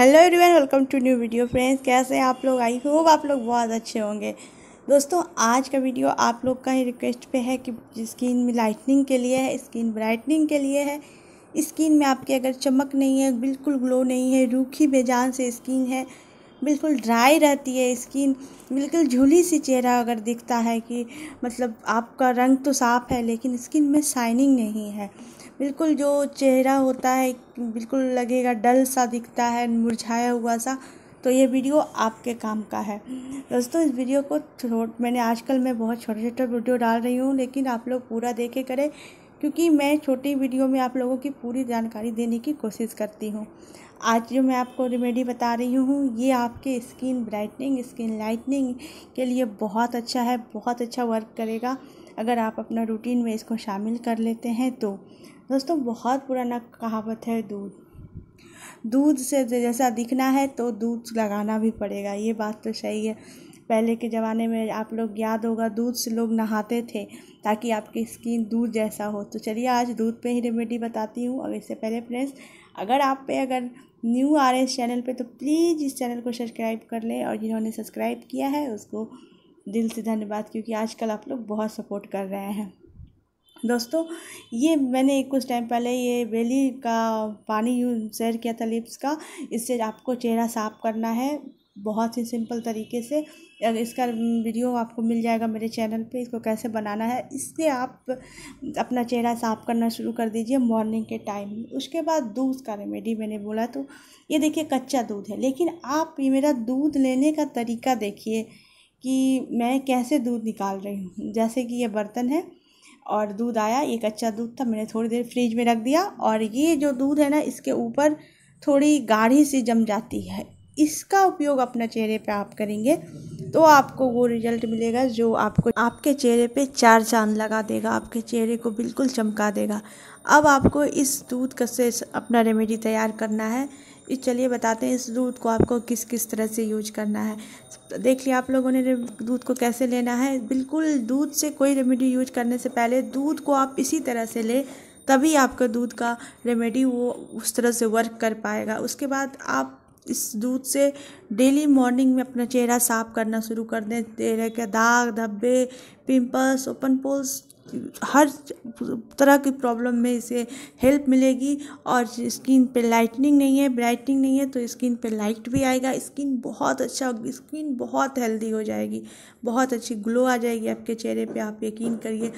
hello everyone welcome to new video friends कैसे हैं आप लोग आई होप आप लोग बहुत अच्छे होंगे दोस्तों आज का वीडियो आप लोग का ही रिक्वेस्ट पे है कि स्किन में लाइटनिंग के लिए है स्किन ब्राइटनिंग के लिए है स्किन में आपकी अगर चमक नहीं है बिल्कुल ग्लो नहीं है रूखी बेजान से स्किन है बिल्कुल ड्राई रहती है स्किन बिल्कुल झूली सी चेहरा अगर दिखता है कि मतलब आपका रंग तो साफ़ है लेकिन स्किन में शाइनिंग नहीं है बिल्कुल जो चेहरा होता है बिल्कुल लगेगा डल सा दिखता है मुरझाया हुआ सा तो ये वीडियो आपके काम का है दोस्तों इस वीडियो को छोट मैंने आजकल मैं बहुत छोटे छोटे वीडियो डाल रही हूँ लेकिन आप लोग पूरा देखे करें क्योंकि मैं छोटी वीडियो में आप लोगों की पूरी जानकारी देने की कोशिश करती हूँ आज जो मैं आपको रेमेडी बता रही हूँ ये आपके स्किन ब्राइटनिंग स्किन लाइटनिंग के लिए बहुत अच्छा है बहुत अच्छा वर्क करेगा अगर आप अपना रूटीन में इसको शामिल कर लेते हैं तो दोस्तों बहुत पुराना कहावत है दूध दूध से जैसा दिखना है तो दूध लगाना भी पड़ेगा ये बात तो सही है पहले के ज़माने में आप लोग याद होगा दूध से लोग नहाते थे ताकि आपकी स्किन दूध जैसा हो तो चलिए आज दूध पे ही रेमेडी बताती हूँ और इससे पहले फ्रेंड्स अगर आप पे अगर न्यू आ रहे हैं इस चैनल पे तो प्लीज़ इस चैनल को सब्सक्राइब कर लें और जिन्होंने सब्सक्राइब किया है उसको दिल से धन्यवाद क्योंकि आजकल आप लोग बहुत सपोर्ट कर रहे हैं दोस्तों ये मैंने कुछ टाइम पहले ये बेली का पानी यूज शेयर किया था लिप्स का इससे आपको चेहरा साफ करना है बहुत ही सिंपल तरीके से इसका वीडियो आपको मिल जाएगा मेरे चैनल पे इसको कैसे बनाना है इससे आप अपना चेहरा साफ करना शुरू कर दीजिए मॉर्निंग के टाइम में उसके बाद दूध का रेमेडी मैंने बोला तो ये देखिए कच्चा दूध है लेकिन आप ये मेरा दूध लेने का तरीका देखिए कि मैं कैसे दूध निकाल रही हूँ जैसे कि ये बर्तन है और दूध आया ये कच्चा दूध था मैंने थोड़ी देर फ्रिज में रख दिया और ये जो दूध है ना इसके ऊपर थोड़ी गाढ़ी सी जम जाती है इसका उपयोग अपने चेहरे पे आप करेंगे तो आपको वो रिजल्ट मिलेगा जो आपको आपके चेहरे पे चार चांद लगा देगा आपके चेहरे को बिल्कुल चमका देगा अब आपको इस दूध का से अपना रेमेडी तैयार करना है इस चलिए बताते हैं इस दूध को आपको किस किस तरह से यूज करना है देख लिया आप लोगों ने दूध को कैसे लेना है बिल्कुल दूध से कोई रेमेडी यूज करने से पहले दूध को आप इसी तरह से ले तभी आपका दूध का रेमेडी वो उस तरह से वर्क कर पाएगा उसके बाद आप इस दूध से डेली मॉर्निंग में अपना चेहरा साफ करना शुरू कर दें चेहरे के दाग धब्बे पिंपल्स ओपन पोल्स हर तरह की प्रॉब्लम में इसे हेल्प मिलेगी और स्किन पे लाइटनिंग नहीं है ब्राइटनिंग नहीं है तो स्किन पे लाइट भी आएगा स्किन बहुत अच्छा स्किन बहुत हेल्दी हो जाएगी बहुत अच्छी ग्लो आ जाएगी आपके चेहरे पे आप यकीन करिए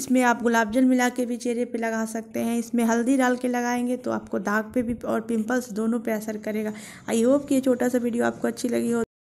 इसमें आप गुलाब जल मिला के भी चेहरे पे लगा सकते हैं इसमें हल्दी डाल के लगाएंगे तो आपको दाग पे भी और पिंपल्स दोनों पे असर करेगा आई होप कि ये छोटा सा वीडियो आपको अच्छी लगी हो